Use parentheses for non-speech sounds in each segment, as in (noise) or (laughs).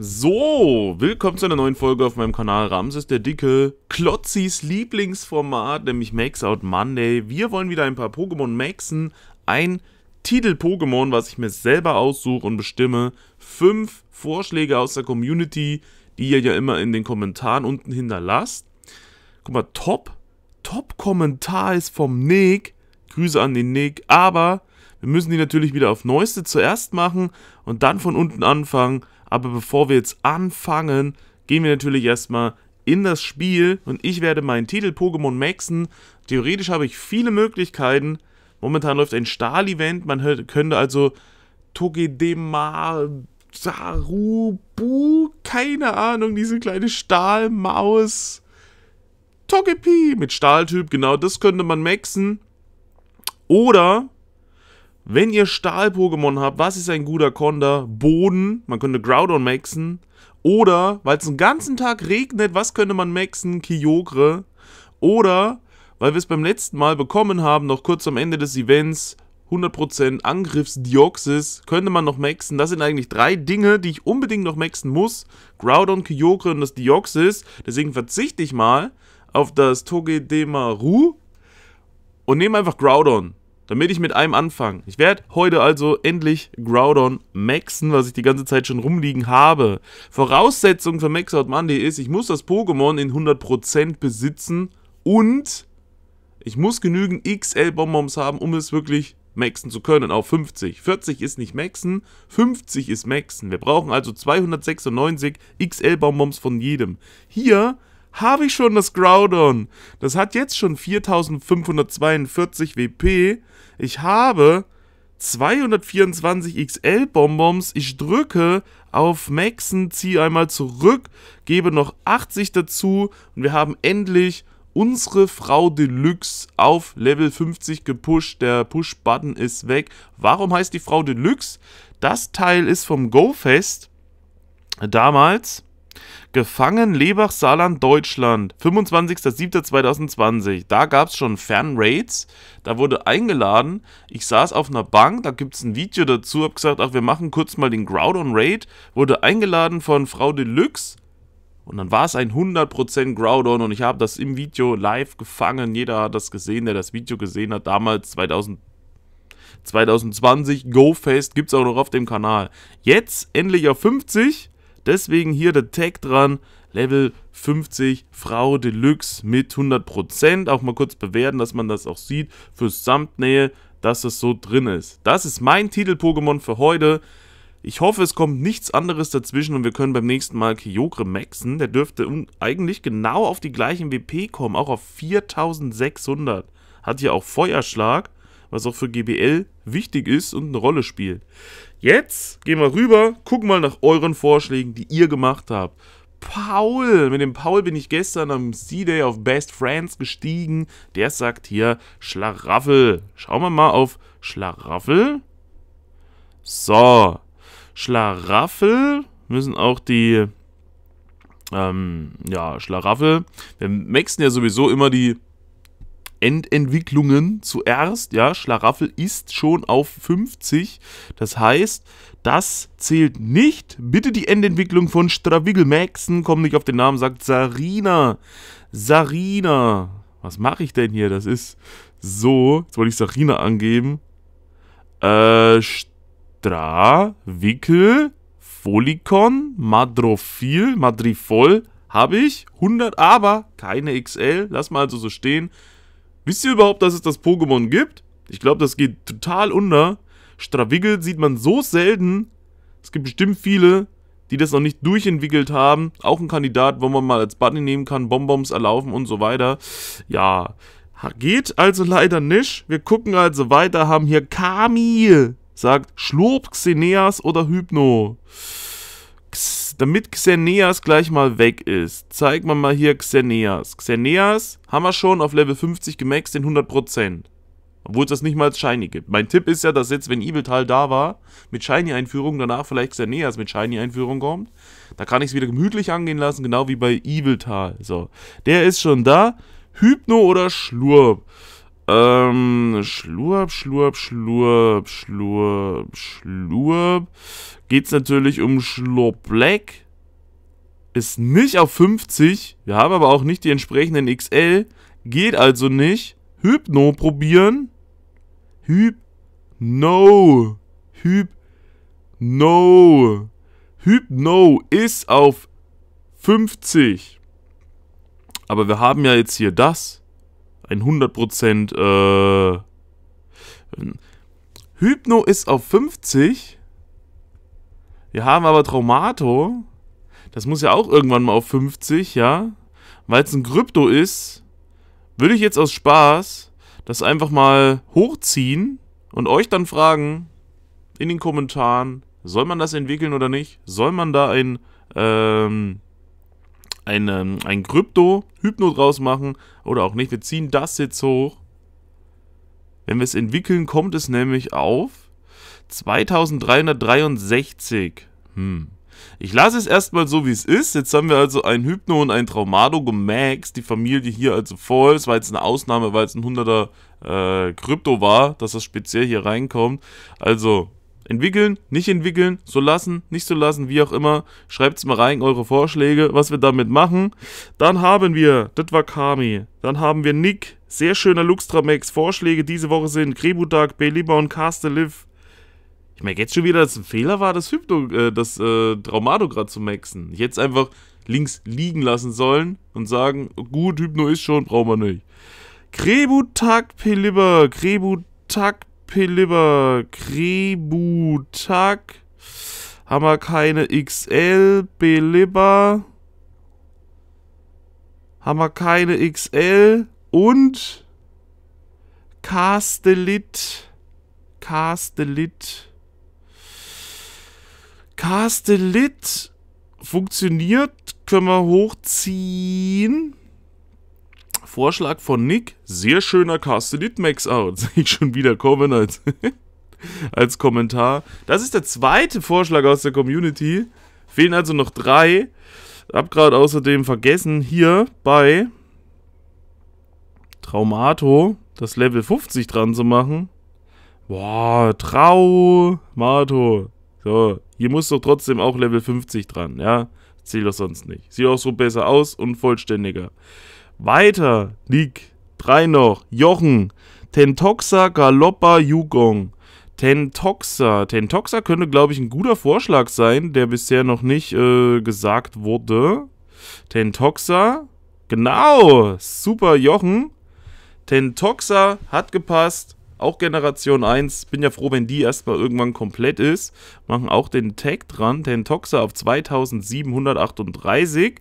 So, willkommen zu einer neuen Folge auf meinem Kanal Ramses der Dicke. Klotzis Lieblingsformat, nämlich Max Out Monday. Wir wollen wieder ein paar Pokémon maxen. Ein Titel-Pokémon, was ich mir selber aussuche und bestimme. Fünf Vorschläge aus der Community, die ihr ja immer in den Kommentaren unten hinterlasst. Guck mal, top, top Kommentar ist vom Nick. Grüße an den Nick. Aber wir müssen die natürlich wieder auf Neueste zuerst machen und dann von unten anfangen. Aber bevor wir jetzt anfangen, gehen wir natürlich erstmal in das Spiel und ich werde meinen Titel Pokémon maxen. Theoretisch habe ich viele Möglichkeiten. Momentan läuft ein Stahl-Event, man hört, könnte also Togedema Sarubu, keine Ahnung, diese kleine Stahlmaus. Togepi mit Stahltyp, genau, das könnte man maxen. Oder wenn ihr Stahl-Pokémon habt, was ist ein guter Konter? Boden, man könnte Groudon maxen. Oder, weil es den ganzen Tag regnet, was könnte man maxen? Kyogre. Oder, weil wir es beim letzten Mal bekommen haben, noch kurz am Ende des Events, 100% Angriffsdioxis, könnte man noch maxen. Das sind eigentlich drei Dinge, die ich unbedingt noch maxen muss. Groudon, Kyogre und das Dioxis. Deswegen verzichte ich mal auf das Togedemaru und nehme einfach Groudon damit ich mit einem anfange. Ich werde heute also endlich Groudon maxen, was ich die ganze Zeit schon rumliegen habe. Voraussetzung für Max Out Monday ist, ich muss das Pokémon in 100% besitzen und ich muss genügend XL Bonbons haben, um es wirklich maxen zu können auf 50. 40 ist nicht maxen, 50 ist maxen. Wir brauchen also 296 XL Bonbons von jedem. Hier habe ich schon das Groudon. Das hat jetzt schon 4542 WP. Ich habe 224 XL Bonbons. Ich drücke auf Maxen, ziehe einmal zurück, gebe noch 80 dazu und wir haben endlich unsere Frau Deluxe auf Level 50 gepusht. Der Push-Button ist weg. Warum heißt die Frau Deluxe? Das Teil ist vom GoFest damals. Gefangen Lebach, Saarland, Deutschland, 25.07.2020. Da gab es schon fan Da wurde eingeladen. Ich saß auf einer Bank, da gibt es ein Video dazu. Hab gesagt, ach, wir machen kurz mal den Groudon-Raid. Wurde eingeladen von Frau Deluxe. Und dann war es ein 100% Groudon und ich habe das im Video live gefangen. Jeder hat das gesehen, der das Video gesehen hat. Damals 2000, 2020 GoFest gibt es auch noch auf dem Kanal. Jetzt endlich auf 50. Deswegen hier der Tag dran, Level 50 Frau Deluxe mit 100%. Auch mal kurz bewerten, dass man das auch sieht fürs Samtnähe, dass das so drin ist. Das ist mein Titel-Pokémon für heute. Ich hoffe, es kommt nichts anderes dazwischen und wir können beim nächsten Mal Kyogre maxen. Der dürfte eigentlich genau auf die gleichen WP kommen, auch auf 4600. Hat hier auch Feuerschlag was auch für GBL wichtig ist und eine Rolle spielt. Jetzt gehen wir rüber, gucken mal nach euren Vorschlägen, die ihr gemacht habt. Paul. Mit dem Paul bin ich gestern am C-Day auf Best Friends gestiegen. Der sagt hier Schlaraffel. Schauen wir mal auf Schlaraffel. So. Schlaraffel müssen auch die. Ähm, ja, Schlaraffel. Wir maxen ja sowieso immer die Endentwicklungen zuerst. Ja, Schlaraffel ist schon auf 50. Das heißt, das zählt nicht. Bitte die Endentwicklung von Stravigel-Maxen. Komm nicht auf den Namen, sagt Sarina. Sarina. Was mache ich denn hier? Das ist so. Jetzt wollte ich Sarina angeben. Äh, Stravigel, Folikon, Madrophil, Madrifol habe ich. 100, aber keine XL. Lass mal also so stehen. Wisst ihr überhaupt, dass es das Pokémon gibt? Ich glaube, das geht total unter. Stravigel sieht man so selten. Es gibt bestimmt viele, die das noch nicht durchentwickelt haben. Auch ein Kandidat, wo man mal als Bunny nehmen kann, Bonbons erlaufen und so weiter. Ja, geht also leider nicht. Wir gucken also weiter, haben hier Kami, sagt Schlurp, Xeneas oder Hypno. Xeneas damit Xerneas gleich mal weg ist, zeigen wir mal hier Xerneas. Xerneas haben wir schon auf Level 50 gemaxt den 100%. Obwohl es das nicht mal als Shiny gibt. Mein Tipp ist ja, dass jetzt, wenn Ibeltal da war, mit Shiny-Einführung, danach vielleicht Xerneas mit Shiny-Einführung kommt. Da kann ich es wieder gemütlich angehen lassen, genau wie bei Ibeltal. So, der ist schon da. Hypno oder Schlurp? Ähm, Schlurp, Schlurp, Schlurp, Schlurp, Schlurp. Geht's natürlich um Schlurp Black. Ist nicht auf 50. Wir haben aber auch nicht die entsprechenden XL. Geht also nicht. Hypno probieren. Hypno. Hypno. Hypno ist auf 50. Aber wir haben ja jetzt hier das ein 100% äh, Hypno ist auf 50. Wir haben aber Traumato. Das muss ja auch irgendwann mal auf 50, ja. Weil es ein Krypto ist, würde ich jetzt aus Spaß das einfach mal hochziehen und euch dann fragen in den Kommentaren, soll man das entwickeln oder nicht? Soll man da ein ähm, einen, ähm, ein Krypto-Hypno draus machen oder auch nicht. Wir ziehen das jetzt hoch. Wenn wir es entwickeln, kommt es nämlich auf 2363. Hm. Ich lasse es erstmal so, wie es ist. Jetzt haben wir also ein Hypno und ein Traumado gemaxt. Die Familie hier also voll. Es war jetzt eine Ausnahme, weil es ein 100er äh, Krypto war, dass das speziell hier reinkommt. Also Entwickeln, nicht entwickeln, so lassen, nicht so lassen, wie auch immer. Schreibt es mal rein, eure Vorschläge, was wir damit machen. Dann haben wir, das war Kami. Dann haben wir Nick, sehr schöner Luxtramex. Vorschläge diese Woche sind Krebudak, Beliba und Casteliv. Ich merke jetzt schon wieder, dass es ein Fehler war, das Hypno, äh, das äh, Traumado gerade zu maxen. Jetzt einfach links liegen lassen sollen und sagen, gut, Hypno ist schon, brauchen wir nicht. Krebutak Pelibber, Krebutak Pilliber, Krebutak. Haben wir keine XL, Belibba. Haben wir keine XL und Castellit. Castellit. Castellit funktioniert. Können wir hochziehen. Vorschlag von Nick. Sehr schöner Casted It Max Out. (laughs) Sehe ich schon wieder kommen als, (laughs) als Kommentar. Das ist der zweite Vorschlag aus der Community. Fehlen also noch drei. Hab gerade außerdem vergessen, hier bei Traumato das Level 50 dran zu machen. Boah, Traumato. So, hier muss doch trotzdem auch Level 50 dran, ja? Zählt doch sonst nicht. Sieht auch so besser aus und vollständiger. Weiter, Lieg, drei noch, Jochen, Tentoxa Galoppa Yugong. Tentoxa. Tentoxa könnte, glaube ich, ein guter Vorschlag sein, der bisher noch nicht äh, gesagt wurde. Tentoxa. Genau. Super, Jochen. Tentoxa hat gepasst. Auch Generation 1. Bin ja froh, wenn die erstmal irgendwann komplett ist. Machen auch den Tag dran. Tentoxa auf 2738.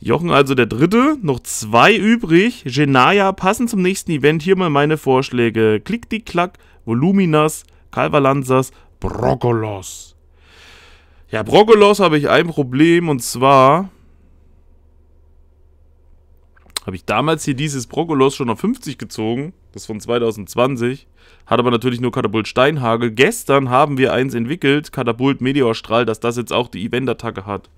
Jochen also der dritte, noch zwei übrig. Genaya, passend zum nächsten Event hier mal meine Vorschläge. Klick die Klack, Voluminas, Calvalanzas, Brokkolos. Ja, Brokkolos habe ich ein Problem und zwar habe ich damals hier dieses Brokkolos schon auf 50 gezogen. Das von 2020. Hat aber natürlich nur Katapult Steinhagel. Gestern haben wir eins entwickelt, Katapult Meteorstrahl, dass das jetzt auch die Event-Attacke hat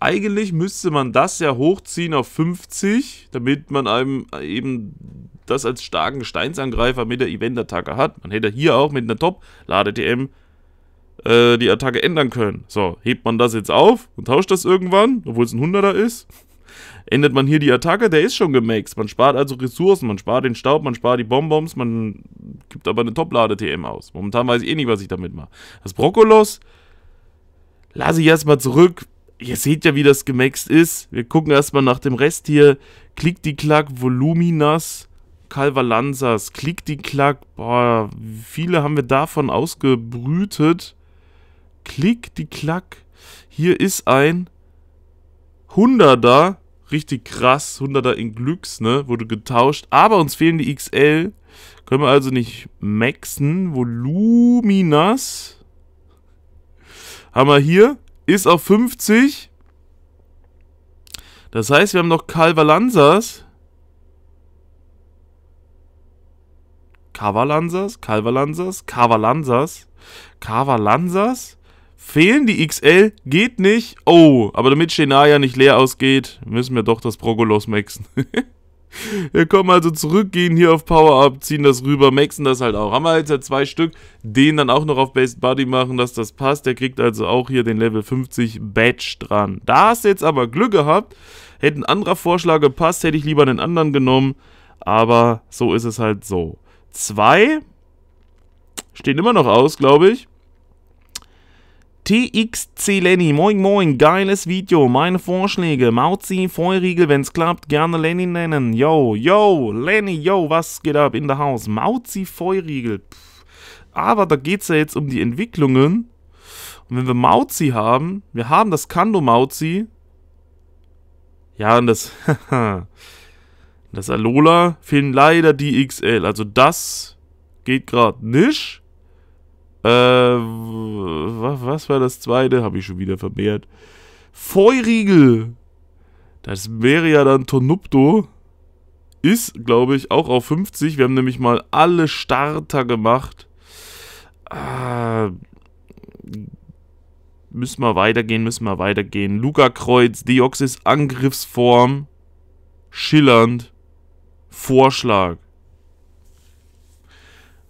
eigentlich müsste man das ja hochziehen auf 50, damit man einem äh, eben das als starken Steinsangreifer mit der Event-Attacke hat. Man hätte hier auch mit einer Top-Lade-TM äh, die Attacke ändern können. So, hebt man das jetzt auf und tauscht das irgendwann, obwohl es ein 100er ist. Ändert (laughs) man hier die Attacke, der ist schon gemaxed. Man spart also Ressourcen, man spart den Staub, man spart die Bonbons, man gibt aber eine Top-Lade-TM aus. Momentan weiß ich eh nicht, was ich damit mache. Das Brokkolos lasse ich erstmal zurück, ihr seht ja, wie das gemaxt ist. Wir gucken erstmal nach dem Rest hier. Klick die Klack, Voluminas, Calvalanzas. Klick die Klack. Boah, wie viele haben wir davon ausgebrütet? Klick die Klack. Hier ist ein Hunderter. Richtig krass. Hunderter in Glücks, ne? Wurde getauscht. Aber uns fehlen die XL. Können wir also nicht maxen. Voluminas. Haben wir hier ist auf 50. Das heißt, wir haben noch Calvalanzas. Cavalanzas, Calvalanzas, Cavalanzas, Cavalanzas. Fehlen die XL? Geht nicht. Oh, aber damit Shenaya nicht leer ausgeht, müssen wir doch das Progolos maxen. (laughs) Wir kommen also zurück, gehen hier auf Power-Up, ziehen das rüber, maxen das halt auch. Haben wir jetzt ja zwei Stück, den dann auch noch auf Based Body machen, dass das passt. Der kriegt also auch hier den Level 50 Badge dran. Da hast du jetzt aber Glück gehabt. Hätte ein anderer Vorschlag gepasst, hätte ich lieber einen anderen genommen. Aber so ist es halt so. Zwei stehen immer noch aus, glaube ich. TXC Lenny, moin moin, geiles Video, meine Vorschläge, Mauzi, Feuerriegel, wenn's klappt, gerne Lenny nennen, yo, yo, Lenny, yo, was geht ab in der Haus, Mauzi, Feuerriegel, aber da geht's ja jetzt um die Entwicklungen, und wenn wir Mauzi haben, wir haben das Kando Mauzi, ja, und das, (laughs) das Alola fehlen leider die XL, also das geht gerade nicht, äh, was war das zweite? Habe ich schon wieder vermehrt. Feuriegel. Das wäre ja dann Tonupto. Ist, glaube ich, auch auf 50. Wir haben nämlich mal alle Starter gemacht. Äh, müssen wir weitergehen, müssen wir weitergehen. Luca Kreuz, Deoxys Angriffsform. Schillernd. Vorschlag.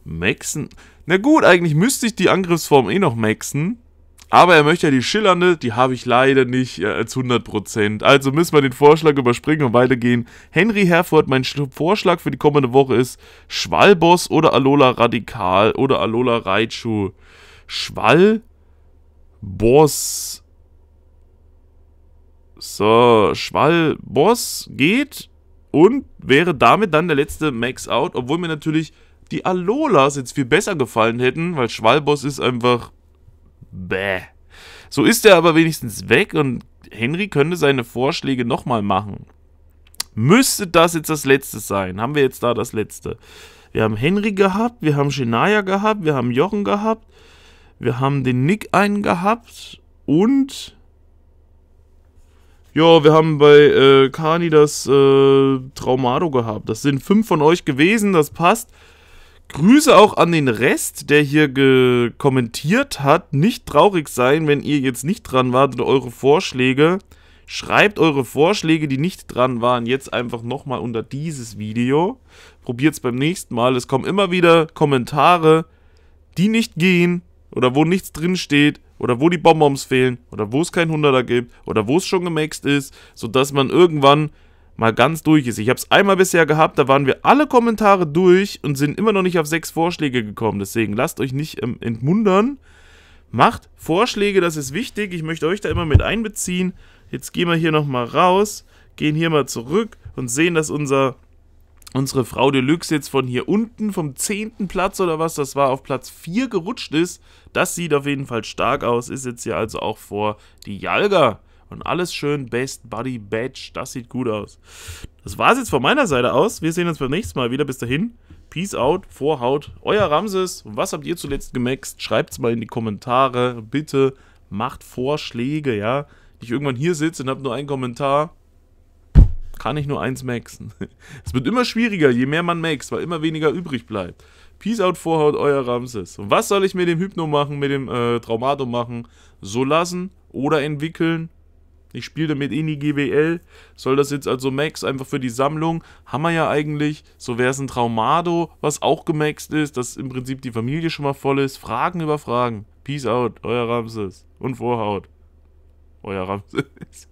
Maxen. Na gut, eigentlich müsste ich die Angriffsform eh noch maxen. Aber er möchte ja die schillernde, die habe ich leider nicht äh, als 100%. Also müssen wir den Vorschlag überspringen und weitergehen. Henry Herford, mein Vorschlag für die kommende Woche ist Schwallboss oder Alola Radikal oder Alola Raichu. Schwallboss. So, Schwallboss geht und wäre damit dann der letzte Max-Out, obwohl mir natürlich die Alolas jetzt viel besser gefallen hätten, weil Schwalbos ist einfach. Bäh. So ist er aber wenigstens weg und Henry könnte seine Vorschläge nochmal machen. Müsste das jetzt das Letzte sein? Haben wir jetzt da das Letzte? Wir haben Henry gehabt, wir haben Shania gehabt, wir haben Jochen gehabt, wir haben den Nick einen gehabt und. Ja, wir haben bei äh, Kani das äh, Traumado gehabt. Das sind fünf von euch gewesen, das passt. Grüße auch an den Rest, der hier kommentiert hat. Nicht traurig sein, wenn ihr jetzt nicht dran wart oder eure Vorschläge. Schreibt eure Vorschläge, die nicht dran waren, jetzt einfach nochmal unter dieses Video. Probiert es beim nächsten Mal. Es kommen immer wieder Kommentare, die nicht gehen oder wo nichts drin steht oder wo die Bonbons fehlen oder wo es kein 100er gibt oder wo es schon gemaxt ist, sodass man irgendwann mal ganz durch ist. Ich habe es einmal bisher gehabt, da waren wir alle Kommentare durch und sind immer noch nicht auf sechs Vorschläge gekommen. Deswegen lasst euch nicht ähm, entmundern. Macht Vorschläge, das ist wichtig. Ich möchte euch da immer mit einbeziehen. Jetzt gehen wir hier nochmal raus, gehen hier mal zurück und sehen, dass unser, unsere Frau Deluxe jetzt von hier unten, vom 10. Platz oder was, das war, auf Platz 4 gerutscht ist. Das sieht auf jeden Fall stark aus, ist jetzt hier also auch vor die Jalga. Und alles schön Best Buddy Badge. Das sieht gut aus. Das war es jetzt von meiner Seite aus. Wir sehen uns beim nächsten Mal wieder. Bis dahin. Peace out, Vorhaut, euer Ramses. Und Was habt ihr zuletzt gemaxt? Schreibt es mal in die Kommentare. Bitte macht Vorschläge, ja. Ich irgendwann hier sitze und hab nur einen Kommentar. Kann ich nur eins maxen. (laughs) Es wird immer schwieriger, je mehr man maxt, weil immer weniger übrig bleibt. Peace out, Vorhaut, euer Ramses. Und was soll ich mit dem Hypno machen, mit dem äh, Traumato machen? So lassen oder entwickeln? Ich spiele damit Ini eh GWL. Soll das jetzt also Max einfach für die Sammlung? Haben wir ja eigentlich. So wäre es ein Traumado, was auch gemaxt ist, dass im Prinzip die Familie schon mal voll ist. Fragen über Fragen. Peace out, euer Ramses. Und Vorhaut. Euer Ramses.